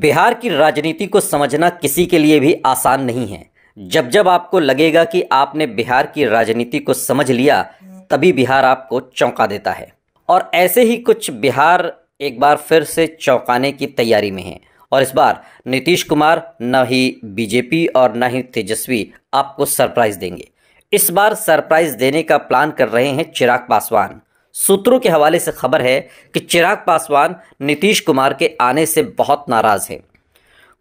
बिहार की राजनीति को समझना किसी के लिए भी आसान नहीं है जब जब आपको लगेगा कि आपने बिहार की राजनीति को समझ लिया तभी बिहार आपको चौंका देता है और ऐसे ही कुछ बिहार एक बार फिर से चौंकाने की तैयारी में है और इस बार नीतीश कुमार न ही बीजेपी और न ही तेजस्वी आपको सरप्राइज देंगे इस बार सरप्राइज देने का प्लान कर रहे हैं चिराग पासवान सूत्रों के हवाले से खबर है कि चिराग पासवान नीतीश कुमार के आने से बहुत नाराज़ हैं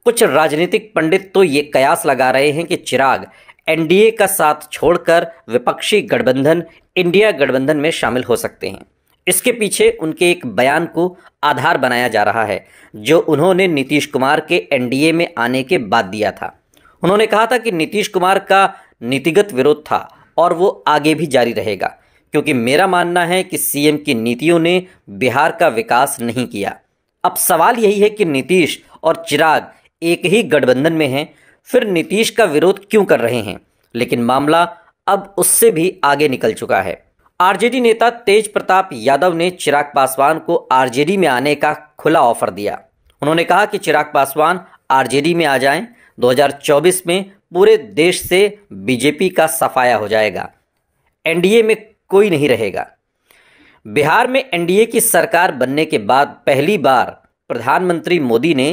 कुछ राजनीतिक पंडित तो ये कयास लगा रहे हैं कि चिराग एनडीए का साथ छोड़कर विपक्षी गठबंधन इंडिया गठबंधन में शामिल हो सकते हैं इसके पीछे उनके एक बयान को आधार बनाया जा रहा है जो उन्होंने नीतीश कुमार के एनडीए में आने के बाद दिया था उन्होंने कहा था कि नीतीश कुमार का नीतिगत विरोध था और वो आगे भी जारी रहेगा क्योंकि मेरा मानना है कि सीएम की नीतियों ने बिहार का विकास नहीं किया अब सवाल यही है कि नीतीश और चिराग एक ही गठबंधन में हैं फिर नीतीश का विरोध क्यों कर रहे हैं लेकिन मामला अब उससे भी आगे निकल चुका है आरजेडी नेता तेज प्रताप यादव ने चिराग पासवान को आरजेडी में आने का खुला ऑफर दिया उन्होंने कहा कि चिराग पासवान आरजेडी में आ जाएं 2024 में पूरे देश से बीजेपी का सफाया हो जाएगा एनडीए में कोई नहीं रहेगा बिहार में एनडीए की सरकार बनने के बाद पहली बार प्रधानमंत्री मोदी ने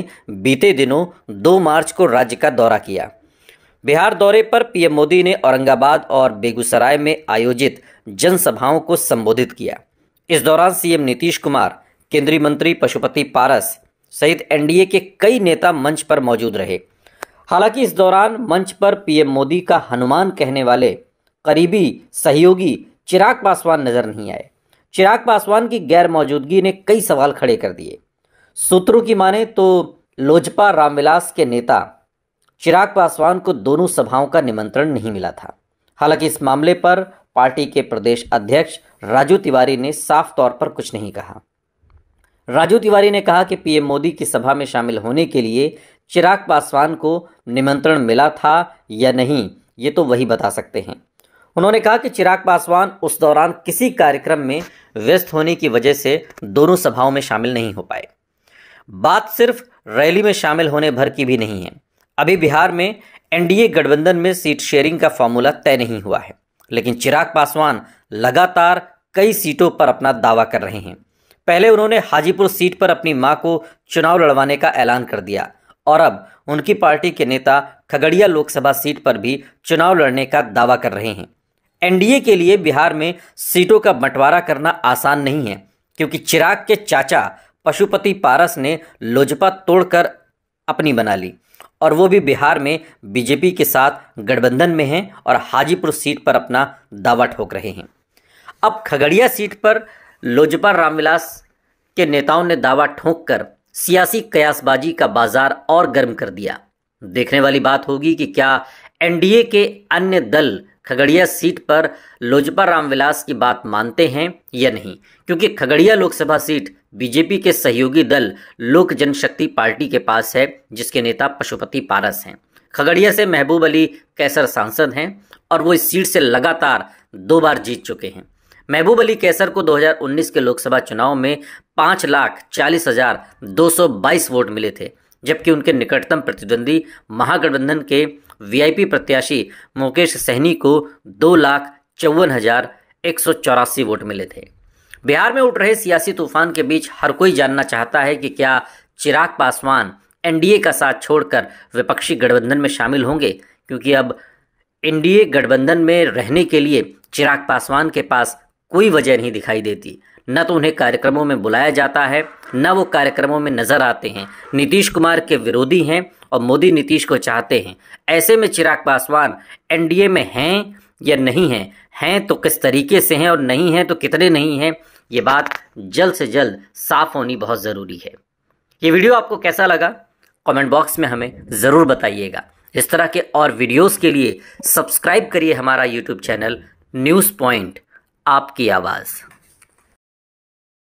बीते दिनों 2 मार्च को राज्य का दौरा किया बिहार दौरे पर पीएम मोदी ने औरंगाबाद और बेगूसराय में आयोजित जनसभाओं को संबोधित किया इस दौरान सीएम नीतीश कुमार केंद्रीय मंत्री पशुपति पारस सहित एनडीए के कई नेता मंच पर मौजूद रहे हालांकि इस दौरान मंच पर पीएम मोदी का हनुमान कहने वाले करीबी सहयोगी चिराग पासवान नजर नहीं आए चिराग पासवान की गैर मौजूदगी ने कई सवाल खड़े कर दिए सूत्रों की माने तो लोजपा रामविलास के नेता चिराग पासवान को दोनों सभाओं का निमंत्रण नहीं मिला था हालांकि इस मामले पर पार्टी के प्रदेश अध्यक्ष राजू तिवारी ने साफ तौर पर कुछ नहीं कहा राजू तिवारी ने कहा कि पीएम मोदी की सभा में शामिल होने के लिए चिराग पासवान को निमंत्रण मिला था या नहीं ये तो वही बता सकते हैं उन्होंने कहा कि चिराग पासवान उस दौरान किसी कार्यक्रम में व्यस्त होने की वजह से दोनों सभाओं में शामिल नहीं हो पाए बात सिर्फ रैली में शामिल होने भर की भी नहीं है अभी बिहार में एनडीए गठबंधन में सीट शेयरिंग का फॉर्मूला तय नहीं हुआ है लेकिन चिराग पासवान लगातार कई सीटों पर अपना दावा कर रहे हैं पहले उन्होंने हाजीपुर सीट पर अपनी मां को चुनाव लड़वाने का ऐलान कर दिया और अब उनकी पार्टी के नेता खगड़िया लोकसभा सीट पर भी चुनाव लड़ने का दावा कर रहे हैं एनडीए के लिए बिहार में सीटों का बंटवारा करना आसान नहीं है क्योंकि चिराग के चाचा पशुपति पारस ने लोजपा तोड़कर अपनी बना ली और वो भी बिहार में बीजेपी के साथ गठबंधन में हैं और हाजीपुर सीट पर अपना दावा ठोक रहे हैं अब खगड़िया सीट पर लोजपा रामविलास के नेताओं ने दावा ठोक कर सियासी कयासबाजी का बाजार और गर्म कर दिया देखने वाली बात होगी कि क्या एनडीए के अन्य दल खगड़िया सीट पर लोजपा रामविलास की बात मानते हैं या नहीं क्योंकि खगड़िया लोकसभा सीट बीजेपी के सहयोगी दल लोक जनशक्ति पार्टी के पास है जिसके नेता पशुपति पारस हैं खगड़िया से महबूब अली कैसर सांसद हैं और वो इस सीट से लगातार दो बार जीत चुके हैं महबूब अली कैसर को 2019 के लोकसभा चुनाव में पाँच लाख चालीस हजार दो सौ बाईस वोट मिले थे जबकि उनके निकटतम प्रतिद्वंदी महागठबंधन के वीआईपी प्रत्याशी मुकेश सहनी को दो लाख चौवन हजार एक सौ चौरासी वोट मिले थे बिहार में उठ रहे सियासी तूफान के बीच हर कोई जानना चाहता है कि क्या चिराग पासवान एनडीए का साथ छोड़कर विपक्षी गठबंधन में शामिल होंगे क्योंकि अब एनडीए गठबंधन में रहने के लिए चिराग पासवान के पास कोई वजह नहीं दिखाई देती न तो उन्हें कार्यक्रमों में बुलाया जाता है न वो कार्यक्रमों में नजर आते हैं नीतीश कुमार के विरोधी हैं और मोदी नीतीश को चाहते हैं ऐसे में चिराग पासवान एनडीए में हैं या नहीं हैं हैं तो किस तरीके से हैं और नहीं हैं तो कितने नहीं हैं ये बात जल्द से जल्द साफ होनी बहुत ज़रूरी है ये वीडियो आपको कैसा लगा कमेंट बॉक्स में हमें ज़रूर बताइएगा इस तरह के और वीडियोस के लिए सब्सक्राइब करिए हमारा यूट्यूब चैनल न्यूज़ पॉइंट आपकी आवाज़